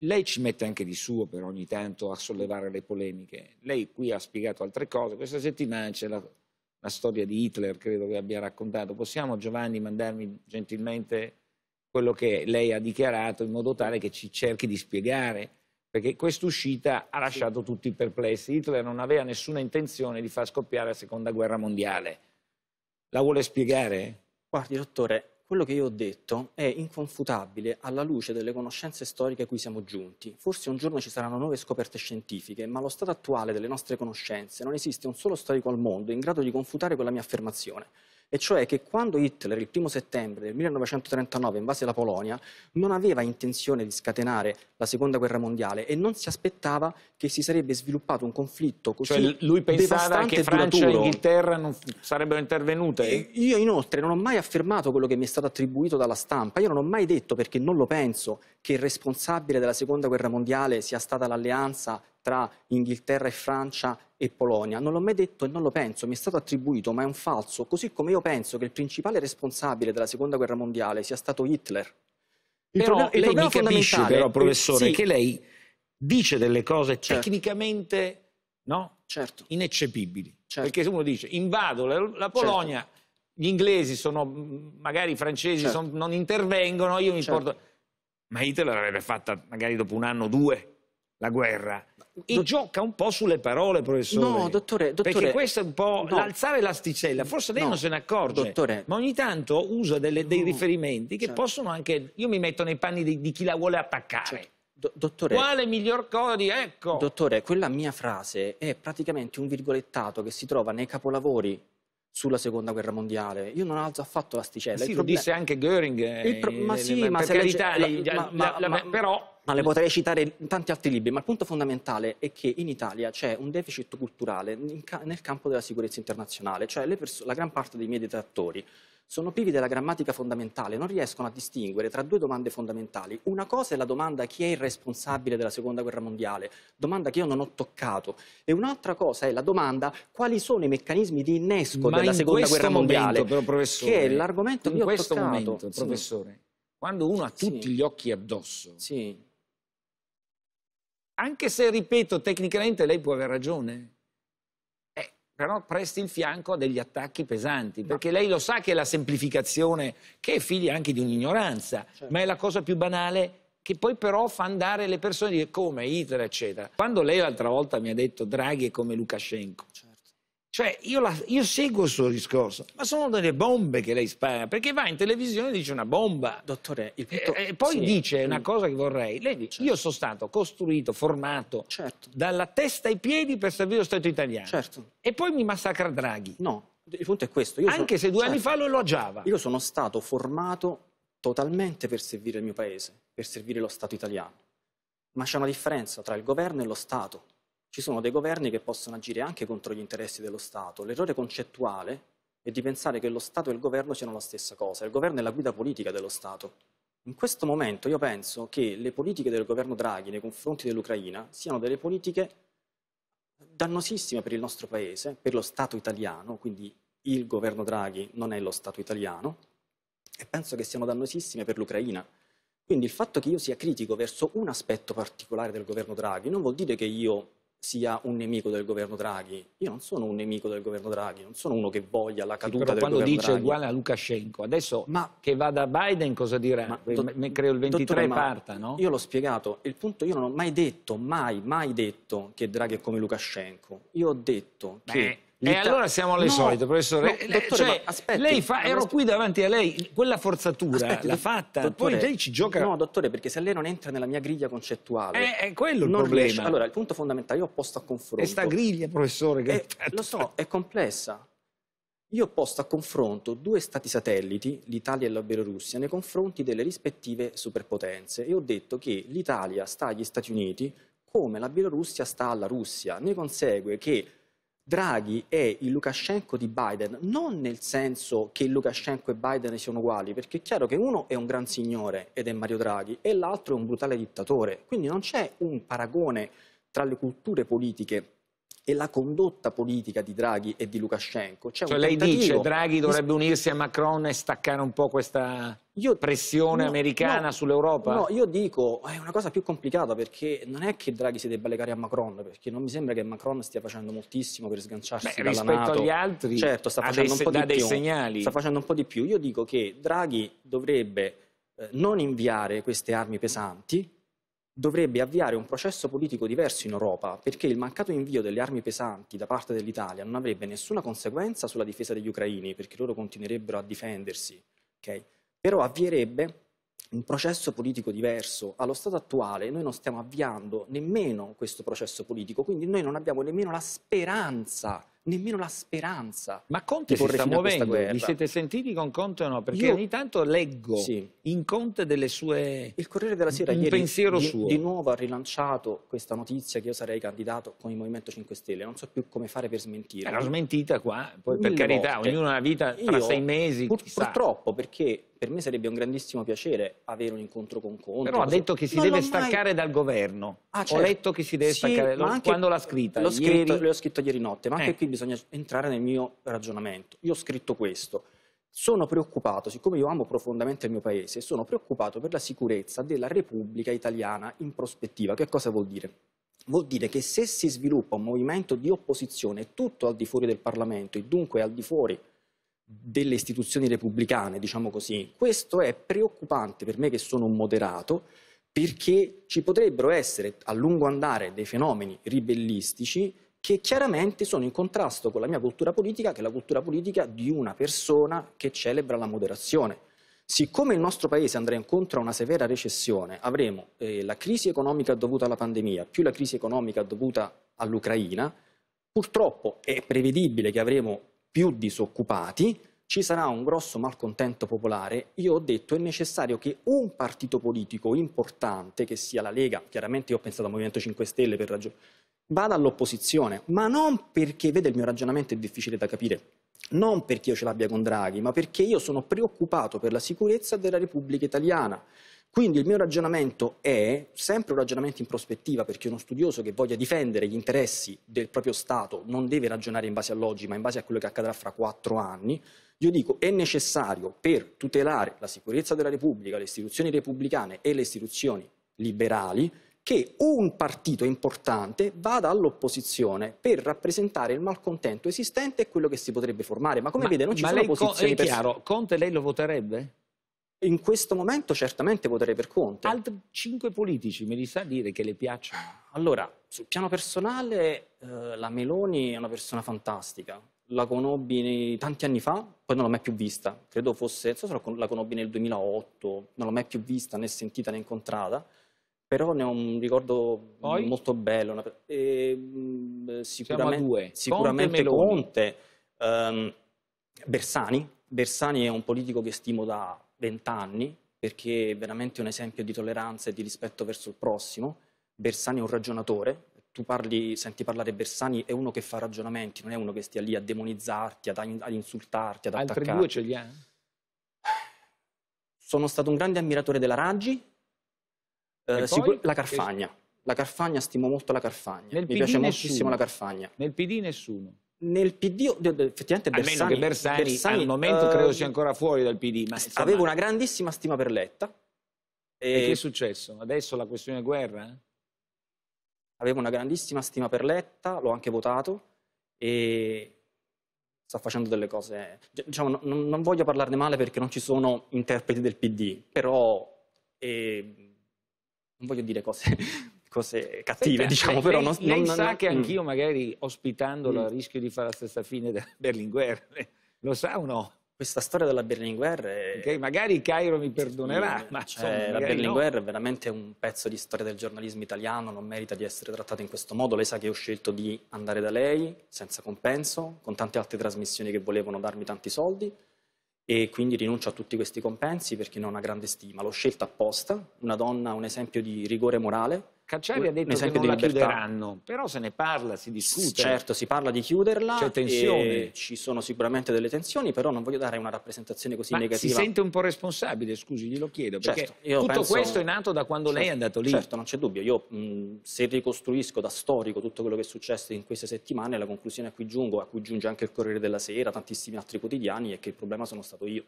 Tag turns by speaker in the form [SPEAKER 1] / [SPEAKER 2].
[SPEAKER 1] Lei ci mette anche di suo per ogni tanto a sollevare le polemiche. Lei qui ha spiegato altre cose. Questa settimana c'è la, la storia di Hitler, credo che abbia raccontato. Possiamo, Giovanni, mandarmi gentilmente quello che lei ha dichiarato in modo tale che ci cerchi di spiegare? Perché quest'uscita ha lasciato tutti perplessi. Hitler non aveva nessuna intenzione
[SPEAKER 2] di far scoppiare la seconda guerra mondiale. La vuole spiegare? Guardi, dottore, quello che io ho detto è inconfutabile alla luce delle conoscenze storiche a cui siamo giunti. Forse un giorno ci saranno nuove scoperte scientifiche, ma allo stato attuale delle nostre conoscenze non esiste un solo storico al mondo in grado di confutare quella mia affermazione e cioè che quando Hitler il primo settembre del 1939 invase la Polonia non aveva intenzione di scatenare la seconda guerra mondiale e non si aspettava che si sarebbe sviluppato un conflitto così cioè, lui pensava che Francia duraturo. e
[SPEAKER 1] Inghilterra non sarebbero intervenute? E
[SPEAKER 2] io inoltre non ho mai affermato quello che mi è stato attribuito dalla stampa, io non ho mai detto perché non lo penso che il responsabile della seconda guerra mondiale sia stata l'alleanza tra Inghilterra e Francia e Polonia. Non l'ho mai detto e non lo penso, mi è stato attribuito, ma è un falso, così come io penso che il principale responsabile della Seconda Guerra Mondiale sia stato Hitler. Il però, problema, lei mi capisce però, professore, sì. che
[SPEAKER 1] lei dice delle cose certo. tecnicamente no? certo. ineccepibili. Certo. Perché uno dice invado la, la certo. Polonia, gli inglesi sono, magari i francesi certo. sono, non intervengono, io mi certo. porto... Ma Hitler avrebbe fatta magari dopo un anno o due la guerra e gioca un po' sulle parole, professore. No, dottore, dottore perché questo è un po' no. l'alzare l'asticella. Forse lei no, non se ne accorge, dottore. ma ogni tanto usa delle, dei mm. riferimenti che certo. possono anche. Io mi metto nei panni di, di chi la vuole attaccare. Certo. Do
[SPEAKER 2] dottore, Quale
[SPEAKER 1] miglior cosa di ecco?
[SPEAKER 2] Dottore, quella mia frase è praticamente un virgolettato che si trova nei capolavori sulla seconda guerra mondiale. Io non alzo affatto l'asticella. Sì, lo disse anche Göring. Eh, ma sì, ma per carità, cioè, la, la,
[SPEAKER 1] la, ma, ma, però
[SPEAKER 2] ma le potrei citare in tanti altri libri, ma il punto fondamentale è che in Italia c'è un deficit culturale ca nel campo della sicurezza internazionale, cioè la gran parte dei miei detrattori sono privi della grammatica fondamentale, non riescono a distinguere tra due domande fondamentali. Una cosa è la domanda chi è il responsabile della seconda guerra mondiale, domanda che io non ho toccato, e un'altra cosa è la domanda quali sono i meccanismi di innesco Ma della in seconda guerra momento, mondiale, però, professore, che è l'argomento che io ho toccato. questo momento, professore,
[SPEAKER 1] sì. quando uno ha tutti sì. gli occhi addosso... Sì anche se, ripeto, tecnicamente lei può aver ragione, eh, però presti il fianco a degli attacchi pesanti, perché lei lo sa che è la semplificazione, che è figlia anche di un'ignoranza, certo. ma è la cosa più banale che poi però fa andare le persone a dire come Hitler, eccetera. Quando lei l'altra volta mi ha detto Draghi è come Lukashenko, certo cioè, io, la, io seguo il suo discorso, ma sono delle bombe che lei spara, perché va in televisione e dice una bomba. Dottore, il punto... e, e poi sì. dice una mm. cosa che vorrei. Lei dice, certo. io sono stato costruito, formato, certo. dalla testa ai piedi per servire lo Stato italiano. Certo. E poi mi massacra Draghi. No,
[SPEAKER 2] il punto è questo. Io Anche sono... se due anni certo. fa lo elogiava. Io sono stato formato totalmente per servire il mio paese, per servire lo Stato italiano. Ma c'è una differenza tra il governo e lo Stato ci sono dei governi che possono agire anche contro gli interessi dello Stato. L'errore concettuale è di pensare che lo Stato e il governo siano la stessa cosa. Il governo è la guida politica dello Stato. In questo momento io penso che le politiche del governo Draghi nei confronti dell'Ucraina siano delle politiche dannosissime per il nostro Paese, per lo Stato italiano, quindi il governo Draghi non è lo Stato italiano, e penso che siano dannosissime per l'Ucraina. Quindi il fatto che io sia critico verso un aspetto particolare del governo Draghi non vuol dire che io sia un nemico del governo Draghi. Io non sono un nemico del governo Draghi, non sono uno che voglia la caduta sì, del governo Draghi. quando dice uguale
[SPEAKER 1] a Lukashenko, adesso ma,
[SPEAKER 2] che vada Biden cosa dirà? Ma, do, me, creo il 23 dottore, parta, no? Io l'ho spiegato, il punto io non ho mai detto, mai, mai detto che Draghi è come Lukashenko. Io ho detto Beh. che e allora siamo alle no, solite, professore. No, eh, dottore, cioè, aspetti, lei fa, ero qui davanti a lei, quella forzatura aspetti, l'ha fatta, dottore, poi lei ci gioca... No, dottore, perché se lei non entra nella mia griglia concettuale... È, eh, è quello il problema. Riesce. Allora, il punto fondamentale, io ho posto a confronto... Questa griglia, professore, che... È, eh, lo so, è complessa. Io ho posto a confronto due stati satelliti, l'Italia e la Bielorussia, nei confronti delle rispettive superpotenze e ho detto che l'Italia sta agli Stati Uniti come la Bielorussia sta alla Russia. Ne consegue che Draghi è il Lukashenko di Biden, non nel senso che Lukashenko e Biden siano uguali, perché è chiaro che uno è un gran signore ed è Mario Draghi e l'altro è un brutale dittatore, quindi non c'è un paragone tra le culture politiche e la condotta politica di Draghi e di Lukashenko. C'è cioè lei dice che Draghi dovrebbe
[SPEAKER 1] unirsi a Macron e staccare un po' questa io... pressione no, americana no, sull'Europa? No, io
[SPEAKER 2] dico è una cosa più complicata perché non è che Draghi si debba legare a Macron, perché non mi sembra che Macron stia facendo moltissimo per sganciarsi Beh, dalla rispetto NATO. agli altri certo, sta facendo dei, un po' di dei più. segnali. Sta facendo un po' di più. Io dico che Draghi dovrebbe eh, non inviare queste armi pesanti dovrebbe avviare un processo politico diverso in Europa perché il mancato invio delle armi pesanti da parte dell'Italia non avrebbe nessuna conseguenza sulla difesa degli ucraini perché loro continuerebbero a difendersi, okay? però avvierebbe un processo politico diverso. Allo stato attuale noi non stiamo avviando nemmeno questo processo politico, quindi noi non abbiamo nemmeno la speranza nemmeno la speranza. Ma Conte si sta muovendo, vi siete
[SPEAKER 1] sentiti con Conte o no? Perché Io... ogni tanto leggo sì. in Conte delle sue... Il Corriere della Sera un ieri pensiero di, suo. di
[SPEAKER 2] nuovo ha rilanciato questa notizia che io sarei candidato con il Movimento 5 Stelle, non so più come fare per smentire. Era smentita qua, poi per carità, volte. ognuno ha una vita tra io, sei mesi. Pur, purtroppo, perché per me sarebbe un grandissimo piacere avere un incontro con Conte. Però ha detto che si deve staccare mai... dal governo. Ah, certo. Ho letto che si deve sì, staccare. Ma anche Quando l'ha scritta? L'ho ieri... scritto, scritto, ieri notte, ma anche eh. qui bisogna entrare nel mio ragionamento. Io ho scritto questo. Sono preoccupato, siccome io amo profondamente il mio paese, sono preoccupato per la sicurezza della Repubblica italiana in prospettiva. Che cosa vuol dire? Vuol dire che se si sviluppa un movimento di opposizione tutto al di fuori del Parlamento e dunque al di fuori delle istituzioni repubblicane, diciamo così. Questo è preoccupante per me che sono un moderato, perché ci potrebbero essere a lungo andare dei fenomeni ribellistici che chiaramente sono in contrasto con la mia cultura politica, che è la cultura politica di una persona che celebra la moderazione. Siccome il nostro paese andrà incontro a una severa recessione, avremo eh, la crisi economica dovuta alla pandemia, più la crisi economica dovuta all'Ucraina, purtroppo è prevedibile che avremo più disoccupati, ci sarà un grosso malcontento popolare, io ho detto è necessario che un partito politico importante, che sia la Lega, chiaramente io ho pensato al Movimento 5 Stelle per ragione, vada all'opposizione, ma non perché, vede il mio ragionamento è difficile da capire, non perché io ce l'abbia con Draghi, ma perché io sono preoccupato per la sicurezza della Repubblica Italiana. Quindi il mio ragionamento è sempre un ragionamento in prospettiva, perché uno studioso che voglia difendere gli interessi del proprio Stato non deve ragionare in base all'oggi, ma in base a quello che accadrà fra quattro anni. Io dico, è necessario per tutelare la sicurezza della Repubblica, le istituzioni repubblicane e le istituzioni liberali, che un partito importante vada all'opposizione per rappresentare il malcontento esistente e quello che si potrebbe formare. Ma come ma, vede non ci sono posizioni... Ma è chiaro, Conte
[SPEAKER 1] lei lo voterebbe?
[SPEAKER 2] In questo momento certamente voterei per Conte. Altri cinque politici me li sa dire che le piacciono? Allora, sul piano personale eh, la Meloni è una persona fantastica. La conobbi tanti anni fa, poi non l'ho mai più vista. Credo fosse, non so se la conobbi nel 2008, non l'ho mai più vista, né sentita né incontrata. Però ne ho un ricordo poi? molto bello. Una, eh, sicuramente, sicuramente Conte, Conte ehm, Bersani. Bersani è un politico che stimo da vent'anni, perché è veramente un esempio di tolleranza e di rispetto verso il prossimo. Bersani è un ragionatore, tu parli, senti parlare Bersani, è uno che fa ragionamenti, non è uno che stia lì a demonizzarti, ad, ad insultarti, ad Altri attaccarti. Altri due ce li ha? Eh? Sono stato un grande ammiratore della Raggi, eh, la Carfagna. La Carfagna, stimo molto la Carfagna, Nel mi PD piace nessuno. moltissimo la Carfagna.
[SPEAKER 1] Nel PD nessuno? Nel
[SPEAKER 2] PD, effettivamente Bersani... Almeno che Bersani, Bersani al momento uh, credo sia ancora
[SPEAKER 1] fuori dal PD. Ma insomma... Avevo una
[SPEAKER 2] grandissima stima per Letta. E... e che è successo? Adesso la questione è guerra? Eh? Avevo una grandissima stima per Letta, l'ho anche votato e sta facendo delle cose... Diciamo, non, non, voglio parlarne male perché non ci sono interpreti del PD, però... Eh, non voglio dire cose cose cattive, Senta, diciamo, però non, lei non, sa non, che mm. anch'io
[SPEAKER 1] magari ospitandola mm. rischio di fare la stessa fine della Berlinguer, lo sa o no? Questa storia della Berlinguer... È... Okay, magari Cairo mi perdonerà, sì, eh, ma cioè, La Berlinguer
[SPEAKER 2] no. è veramente un pezzo di storia del giornalismo italiano, non merita di essere trattata in questo modo. Lei sa che ho scelto di andare da lei, senza compenso, con tante altre trasmissioni che volevano darmi tanti soldi, e quindi rinuncio a tutti questi compensi perché non ho una grande stima. L'ho scelta apposta, una donna, un esempio di rigore morale,
[SPEAKER 1] Cacciari ha detto che non la libertà. chiuderanno, però
[SPEAKER 2] se ne parla, si discute. Certo, si parla di chiuderla. C'è tensione. Ci sono sicuramente delle tensioni, però non voglio dare una rappresentazione così Ma negativa. si sente un po' responsabile, scusi, glielo chiedo, certo, perché tutto penso... questo è nato da quando certo, lei è certo, andato lì. Certo, non c'è dubbio. Io mh, se ricostruisco da storico tutto quello che è successo in queste settimane, la conclusione a cui giungo, a cui giunge anche il Corriere della Sera, tantissimi altri quotidiani, è che il problema sono stato io.